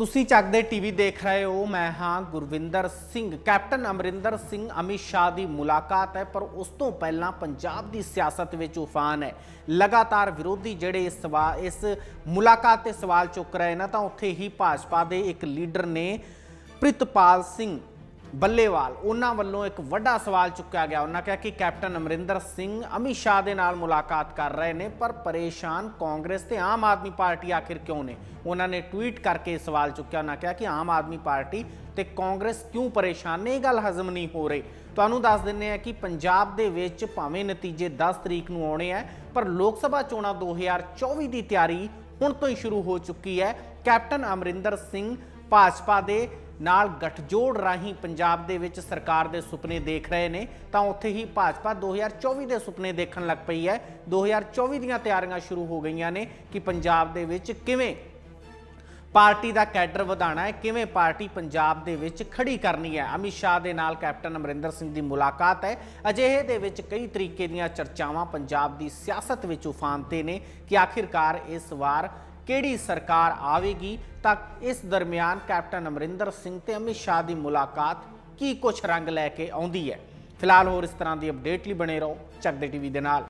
ਤੁਸੀਂ ਚੱਕਦੇ ਟੀਵੀ ਦੇਖ ਰਹੇ ਹੋ ਮੈਂ ਹਾਂ ਗੁਰਵਿੰਦਰ ਸਿੰਘ ਕੈਪਟਨ ਅਮਰਿੰਦਰ ਸਿੰਘ ਅਮਿਤ ਸ਼ਾਹ ਦੀ ਮੁਲਾਕਾਤ ਹੈ ਪਰ ਉਸ ਤੋਂ ਪਹਿਲਾਂ ਪੰਜਾਬ ਦੀ ਸਿਆਸਤ ਵਿੱਚ ਉਫਾਨ ਹੈ ਲਗਾਤਾਰ ਵਿਰੋਧੀ ਜਿਹੜੇ ਇਸ ਸਵਾਲ ਇਸ ਮੁਲਾਕਾਤ ਤੇ ਸਵਾਲ ਚੁੱਕ ਰਹੇ ਨੇ ਤਾਂ ਉੱਥੇ ਹੀ ਭਾਜਪਾ ਦੇ ਇੱਕ ਲੀਡਰ ਨੇ ਪ੍ਰਿਤਪਾਲ ਸਿੰਘ ਬੱਲੇਵਾਲ ਉਹਨਾਂ ਵੱਲੋਂ ਇੱਕ ਵੱਡਾ ਸਵਾਲ ਚੁੱਕਿਆ ਗਿਆ ਉਹਨਾਂ ਕਿਹਾ ਕਿ ਕੈਪਟਨ ਅਮਰਿੰਦਰ ਸਿੰਘ ਅਮਿਤ ਸ਼ਾਹ ਦੇ ਨਾਲ ਮੁਲਾਕਾਤ ਕਰ ਰਹੇ ਨੇ ਪਰ ਪਰੇਸ਼ਾਨ ਕਾਂਗਰਸ ਤੇ ਆਮ ਆਦਮੀ ਪਾਰਟੀ ਆਖਿਰ ਕਿਉਂ ਨੇ ਉਹਨਾਂ ਨੇ ਟਵੀਟ ਕਰਕੇ ਸਵਾਲ ਚੁੱਕਿਆ ਉਹਨਾਂ ਕਿਹਾ ਕਿ ਆਮ ਆਦਮੀ ਪਾਰਟੀ ਤੇ ਕਾਂਗਰਸ ਕਿਉਂ ਪਰੇਸ਼ਾਨ ਨੇ ਇਹ ਗੱਲ ਹਜ਼ਮ ਨਹੀਂ ਹੋ ਰਹੀ ਤੁਹਾਨੂੰ ਦੱਸ ਦਿੰਨੇ ਆ ਕਿ ਪੰਜਾਬ ਦੇ ਵਿੱਚ ਭਾਵੇਂ ਨਤੀਜੇ 10 ਤਰੀਕ ਨੂੰ ਆਉਣੇ ਆ ਪਰ ਲੋਕ ਸਭਾ ਚੋਣਾਂ 2024 ਦੀ ਤਿਆਰੀ ਹੁਣ ਤੋਂ ਹੀ ਸ਼ੁਰੂ ਹੋ ਚੁੱਕੀ ਹੈ ਕੈਪਟਨ ਅਮਰਿੰਦਰ ਸਿੰਘ ਭਾਜਪਾ ਦੇ ਨਾਲ ਗਠਜੋੜ ਰਾਹੀਂ ਪੰਜਾਬ ਦੇ ਵਿੱਚ ਸਰਕਾਰ ਦੇ ਸੁਪਨੇ ਦੇਖ ਰਹੇ ਨੇ ਤਾਂ ਉੱਥੇ ਹੀ ਭਾਜਪਾ 2024 ਦੇ ਸੁਪਨੇ ਦੇਖਣ ਲੱਗ ਪਈ ਹੈ 2024 ਦੀਆਂ ਤਿਆਰੀਆਂ ਸ਼ੁਰੂ ਹੋ ਗਈਆਂ ਨੇ ਕਿ ਪੰਜਾਬ ਦੇ ਵਿੱਚ ਕਿਵੇਂ ਪਾਰਟੀ ਦਾ ਕੈਡਰ ਵਧਾਣਾ ਹੈ ਕਿਵੇਂ ਪਾਰਟੀ ਪੰਜਾਬ ਦੇ ਵਿੱਚ ਖੜੀ ਕਰਨੀ ਹੈ ਅਮਿਤ ਸ਼ਾਹ ਦੇ ਨਾਲ ਕੈਪਟਨ ਅਮਰਿੰਦਰ ਸਿੰਘ ਦੀ ਮੁਲਾਕਾਤ ਹੈ ਅਜਿਹੇ ਦੇ ਵਿੱਚ ਕਈ ਤਰੀਕੇ ਦੀਆਂ ਚਰਚਾਵਾਂ ਪੰਜਾਬ ਦੀ ਸਿਆਸਤ ਵਿੱਚ ਉਫਾਨ ਤੇ ਨੇ ਕਿ ਆਖਿਰਕਾਰ ਇਸ ਵਾਰ ਕਿਹੜੀ ਸਰਕਾਰ ਆਵੇਗੀ ਤਾਂ ਇਸ ਦਰਮਿਆਨ ਕੈਪਟਨ ਅਮਰਿੰਦਰ ਸਿੰਘ ਤੇ ਅਮਿਤ ਸ਼ਾਹ ਦੀ ਮੁਲਾਕਾਤ ਕੀ ਕੁਝ ਰੰਗ ਲੈ ਕੇ ਆਉਂਦੀ ਹੈ ਫਿਲਹਾਲ ਹੋਰ ਇਸ ਤਰ੍ਹਾਂ ਦੀ ਅਪਡੇਟ ਲਈ ਬਣੇ ਰਹੋ ਚੱਕਦੇ ਟੀਵੀ ਦੇ ਨਾਲ